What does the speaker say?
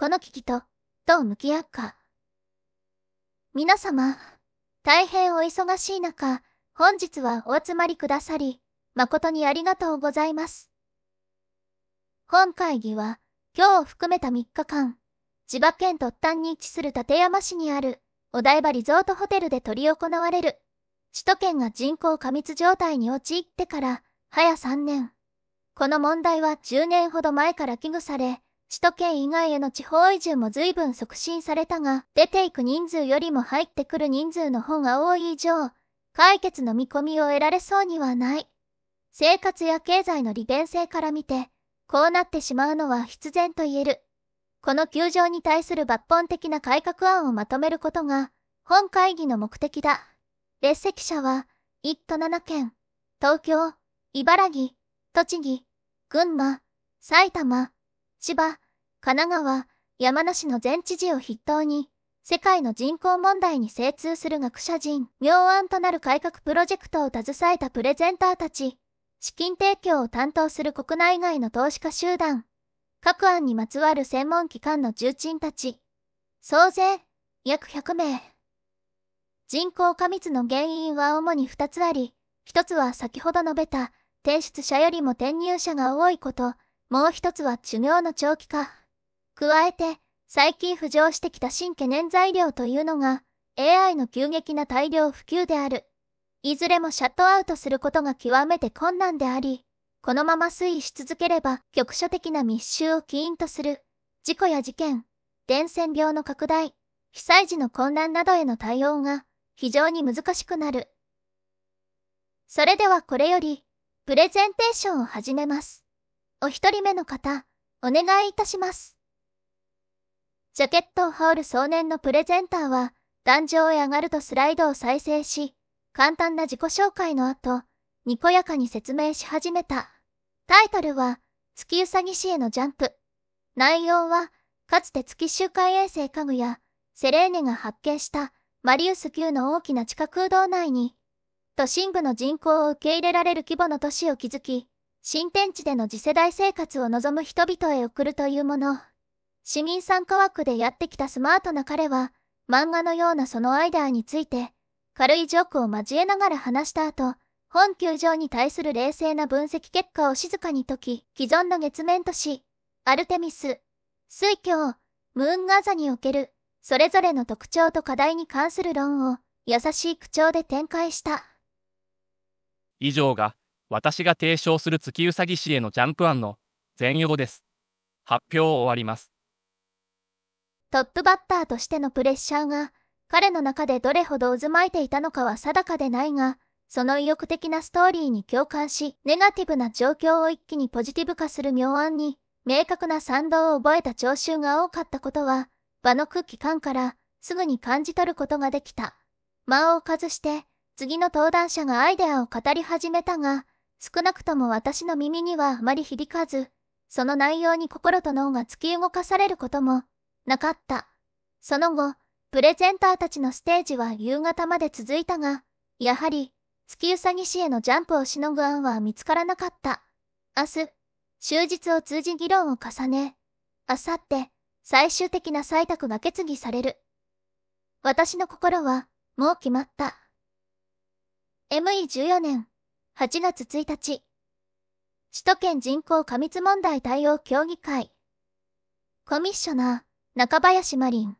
この危機と、どう向き合うか。皆様、大変お忙しい中、本日はお集まりくださり、誠にありがとうございます。本会議は、今日を含めた3日間、千葉県突端に位置する館山市にある、お台場リゾートホテルで執り行われる、首都圏が人口過密状態に陥ってから、早3年。この問題は10年ほど前から危惧され、首都圏以外への地方移住も随分促進されたが、出ていく人数よりも入ってくる人数の方が多い以上、解決の見込みを得られそうにはない。生活や経済の利便性から見て、こうなってしまうのは必然と言える。この球場に対する抜本的な改革案をまとめることが、本会議の目的だ。列席者は、1都7県、東京、茨城、栃木、群馬、埼玉、千葉、神奈川、山梨の全知事を筆頭に、世界の人口問題に精通する学者人、妙案となる改革プロジェクトを携えたプレゼンターたち、資金提供を担当する国内外の投資家集団、各案にまつわる専門機関の重鎮たち、総勢約100名。人口過密の原因は主に2つあり、1つは先ほど述べた、転出者よりも転入者が多いこと、もう1つは修行の長期化。加えて、最近浮上してきた新懸念材料というのが、AI の急激な大量普及である。いずれもシャットアウトすることが極めて困難であり、このまま推移し続ければ局所的な密集を起因とする、事故や事件、伝染病の拡大、被災時の混乱などへの対応が非常に難しくなる。それではこれより、プレゼンテーションを始めます。お一人目の方、お願いいたします。ジャケットを羽織る少年のプレゼンターは、壇上へ上がるとスライドを再生し、簡単な自己紹介の後、にこやかに説明し始めた。タイトルは、月うさぎ市へのジャンプ。内容は、かつて月周回衛星家具や、セレーネが発見したマリウス級の大きな地下空洞内に、都心部の人口を受け入れられる規模の都市を築き、新天地での次世代生活を望む人々へ送るというもの。市民参加枠でやってきたスマートな彼は、漫画のようなそのアイデアについて、軽いジョークを交えながら話した後、本球場に対する冷静な分析結果を静かに解き、既存の月面都市、アルテミス、水郷、ムーンガザにおける、それぞれの特徴と課題に関する論を、優しい口調で展開した。以上が、私が提唱する月うさぎ氏へのジャンプ案の、全容です。発表を終わります。トップバッターとしてのプレッシャーが、彼の中でどれほど渦巻いていたのかは定かでないが、その意欲的なストーリーに共感し、ネガティブな状況を一気にポジティブ化する妙案に、明確な賛同を覚えた聴衆が多かったことは、場の空気感からすぐに感じ取ることができた。間を置かずして、次の登壇者がアイデアを語り始めたが、少なくとも私の耳にはあまり響かず、その内容に心と脳が突き動かされることもなかった。その後、プレゼンターたちのステージは夕方まで続いたが、やはり、月うさぎ氏へのジャンプをしのぐ案は見つからなかった。明日、終日を通じ議論を重ね、明後日、最終的な採択が決議される。私の心は、もう決まった。ME14 年、8月1日。首都圏人口過密問題対応協議会。コミッショナー、中林マリン